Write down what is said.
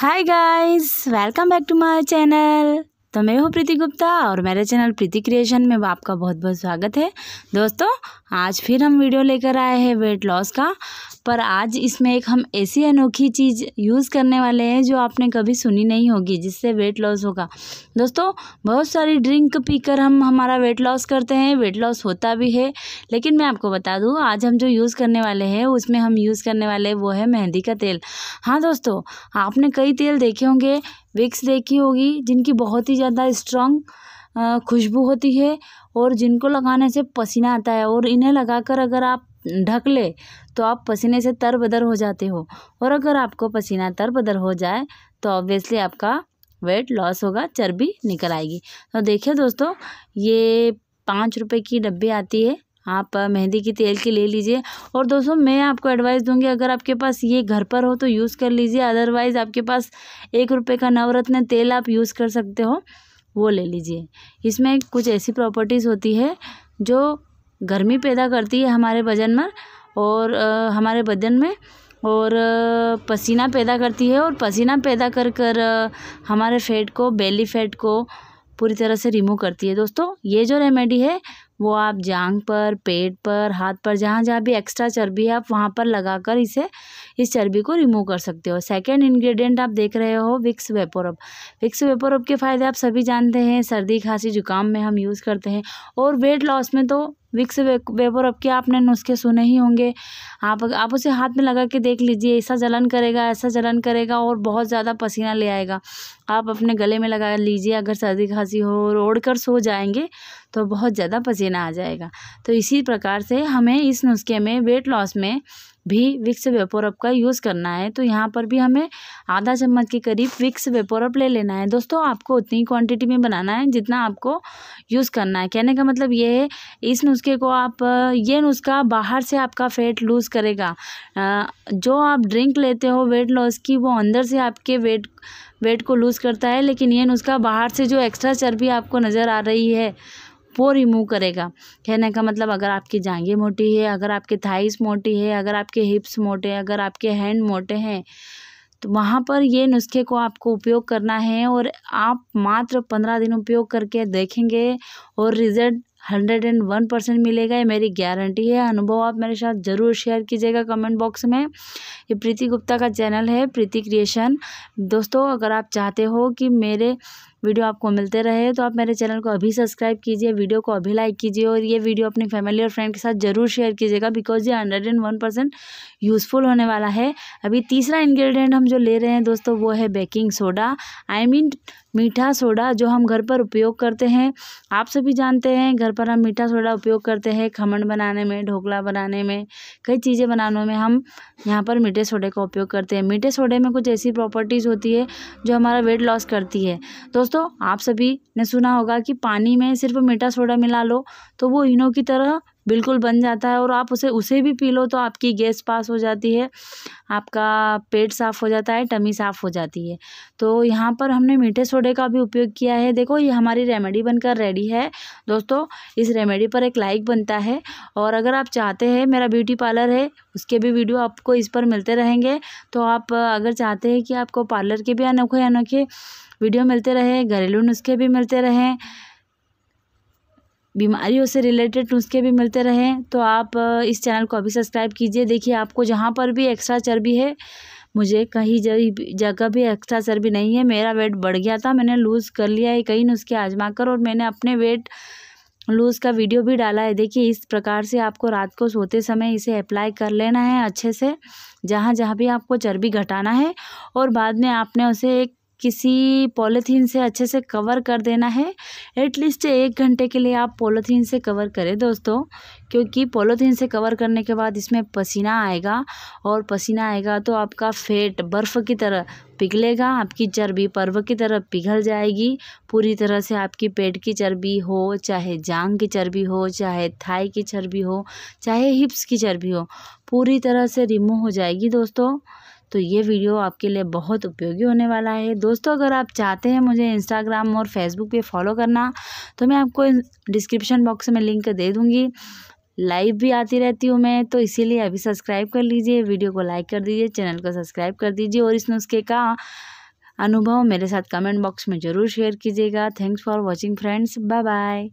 hi guys welcome back to my channel तो मैं हूँ प्रीति गुप्ता और मेरे चैनल प्रीति क्रिएशन में आपका बहुत बहुत स्वागत है दोस्तों आज फिर हम वीडियो लेकर आए हैं वेट लॉस का पर आज इसमें एक हम ऐसी अनोखी चीज़ यूज़ करने वाले हैं जो आपने कभी सुनी नहीं होगी जिससे वेट लॉस होगा दोस्तों बहुत सारी ड्रिंक पीकर हम हमारा वेट लॉस करते हैं वेट लॉस होता भी है लेकिन मैं आपको बता दूँ आज हम जो यूज़ करने वाले हैं उसमें हम यूज़ करने वाले वो है मेहंदी का तेल हाँ दोस्तों आपने कई तेल देखे होंगे विक्स देखी होगी जिनकी बहुत ही ज़्यादा स्ट्रॉन्ग खुशबू होती है और जिनको लगाने से पसीना आता है और इन्हें लगाकर अगर आप ढक ले तो आप पसीने से तर बदर हो जाते हो और अगर आपको पसीना तर बदर हो जाए तो ऑब्वियसली आपका वेट लॉस होगा चर्बी निकल आएगी तो देखिए दोस्तों ये पाँच रुपये की डब्बी आती है आप मेहंदी की तेल की ले लीजिए और दोस्तों मैं आपको एडवाइस दूंगी अगर आपके पास ये घर पर हो तो यूज़ कर लीजिए अदरवाइज़ आपके पास एक रुपये का नवरत्न तेल आप यूज़ कर सकते हो वो ले लीजिए इसमें कुछ ऐसी प्रॉपर्टीज़ होती है जो गर्मी पैदा करती है हमारे वजन में और हमारे बदन में और पसीना पैदा करती है और पसीना पैदा कर कर हमारे फैट को बेली फैट को पूरी तरह से रिमूव करती है दोस्तों ये जो रेमेडी है वो आप जांग पर पेट पर हाथ पर जहाँ जहाँ भी एक्स्ट्रा चर्बी है आप वहाँ पर लगाकर इसे इस चर्बी को रिमूव कर सकते हो सेकेंड इन्ग्रीडियंट आप देख रहे हो विक्स वेपोरब विक्स वेपोरब के फ़ायदे आप सभी जानते हैं सर्दी खांसी जुकाम में हम यूज़ करते हैं और वेट लॉस में तो विक्स वेपर अब के आपने नुस्खे सुने ही होंगे आप आप उसे हाथ में लगा के देख लीजिए ऐसा जलन करेगा ऐसा जलन करेगा और बहुत ज़्यादा पसीना ले आएगा आप अपने गले में लगा लीजिए अगर सर्दी खांसी हो और ओढ़ कर सो जाएंगे तो बहुत ज़्यादा पसीना आ जाएगा तो इसी प्रकार से हमें इस नुस्खे में वेट लॉस में भी विक्स वेपोरप का यूज़ करना है तो यहाँ पर भी हमें आधा चम्मच के करीब विक्स वेपोरप ले लेना है दोस्तों आपको उतनी क्वांटिटी में बनाना है जितना आपको यूज़ करना है कहने का मतलब ये है इस नुस्खे को आप ये नुस्खा बाहर से आपका फ़ेट लूज़ करेगा जो आप ड्रिंक लेते हो वेट लॉस की वो अंदर से आपके वेट वेट को लूज़ करता है लेकिन ये नुस्खा बाहर से जो एक्स्ट्रा चर्बी आपको नज़र आ रही है वो रिमूव करेगा कहने का मतलब अगर आपकी जांघें मोटी है अगर आपके थाइस मोटी है अगर आपके हिप्स मोटे हैं अगर आपके हैंड मोटे हैं तो वहाँ पर ये नुस्खे को आपको उपयोग करना है और आप मात्र पंद्रह दिन उपयोग करके देखेंगे और result hundred and one percent मिलेगा ये मेरी गारंटी है अनुभव आप मेरे साथ ज़रूर शेयर कीजिएगा कमेंट बॉक्स में ये प्रीति गुप्ता का चैनल है प्रीति क्रिएशन दोस्तों अगर आप चाहते हो कि मेरे वीडियो आपको मिलते रहे तो आप मेरे चैनल को अभी सब्सक्राइब कीजिए वीडियो को अभी लाइक कीजिए और ये वीडियो अपनी फैमिली और फ्रेंड के साथ जरूर शेयर कीजिएगा बिकॉज ये hundred and one percent useful होने वाला है अभी तीसरा इन्ग्रीडियंट हम जो ले रहे हैं दोस्तों वो है baking soda I I mean mean, मीठा सोडा जो हम घर पर उपयोग करते हैं आप सभी जानते हैं घर पर हम मीठा सोडा उपयोग करते हैं खमन बनाने में ढोकला बनाने में कई चीज़ें बनाने में हम यहाँ पर मीठे सोडे का उपयोग करते हैं मीठे सोडे में कुछ ऐसी प्रॉपर्टीज़ होती है जो हमारा वेट लॉस करती है तो दोस्तों आप सभी ने सुना होगा कि पानी में सिर्फ मीठा सोडा मिला लो तो वो इनो की तरह बिल्कुल बन जाता है और आप उसे उसे भी पी लो तो आपकी गैस पास हो जाती है आपका पेट साफ़ हो जाता है टमी साफ़ हो जाती है तो यहाँ पर हमने मीठे सोडे का भी उपयोग किया है देखो ये हमारी रेमेडी बनकर रेडी है दोस्तों इस रेमेडी पर एक लाइक बनता है और अगर आप चाहते हैं मेरा ब्यूटी पार्लर है उसके भी वीडियो आपको इस पर मिलते रहेंगे तो आप अगर चाहते हैं कि आपको पार्लर के भी अनोखे अनोखे वीडियो मिलते रहे घरेलू नुस्खे भी मिलते रहें बीमारियों से रिलेटेड नुस्खे भी मिलते रहें तो आप इस चैनल को अभी सब्सक्राइब कीजिए देखिए आपको जहाँ पर भी एक्स्ट्रा चर्बी है मुझे कहीं जगह भी एक्स्ट्रा चर्बी नहीं है मेरा वेट बढ़ गया था मैंने लूज़ कर लिया है कई नुस्खे आजमा कर और मैंने अपने वेट लूज़ का वीडियो भी डाला है देखिए इस प्रकार से आपको रात को सोते समय इसे अप्लाई कर लेना है अच्छे से जहाँ जहाँ भी आपको चर्बी घटाना है और बाद में आपने उसे एक किसी पॉलीथीन से अच्छे से कवर कर देना है एटलीस्ट एक घंटे के लिए आप पॉलीथीन से कवर करें दोस्तों क्योंकि पॉलीथीन से कवर करने के बाद इसमें पसीना आएगा और पसीना आएगा तो आपका फेट बर्फ़ की तरह पिघलेगा आपकी चर्बी पर्व की तरह पिघल जाएगी पूरी तरह से आपकी पेट की चर्बी हो चाहे जांग की चर्बी हो चाहे थाई की चर्बी हो चाहे हिप्स की चर्बी हो पूरी तरह से रिमूव हो जाएगी दोस्तों तो ये वीडियो आपके लिए बहुत उपयोगी होने वाला है दोस्तों अगर आप चाहते हैं मुझे इंस्टाग्राम और फेसबुक पे फॉलो करना तो मैं आपको डिस्क्रिप्शन बॉक्स में लिंक दे दूँगी लाइव भी आती रहती हूँ मैं तो इसीलिए अभी सब्सक्राइब कर लीजिए वीडियो को लाइक कर दीजिए चैनल को सब्सक्राइब कर दीजिए और इस नुस्खे का अनुभव मेरे साथ कमेंट बॉक्स में ज़रूर शेयर कीजिएगा thanks for watching friends bye bye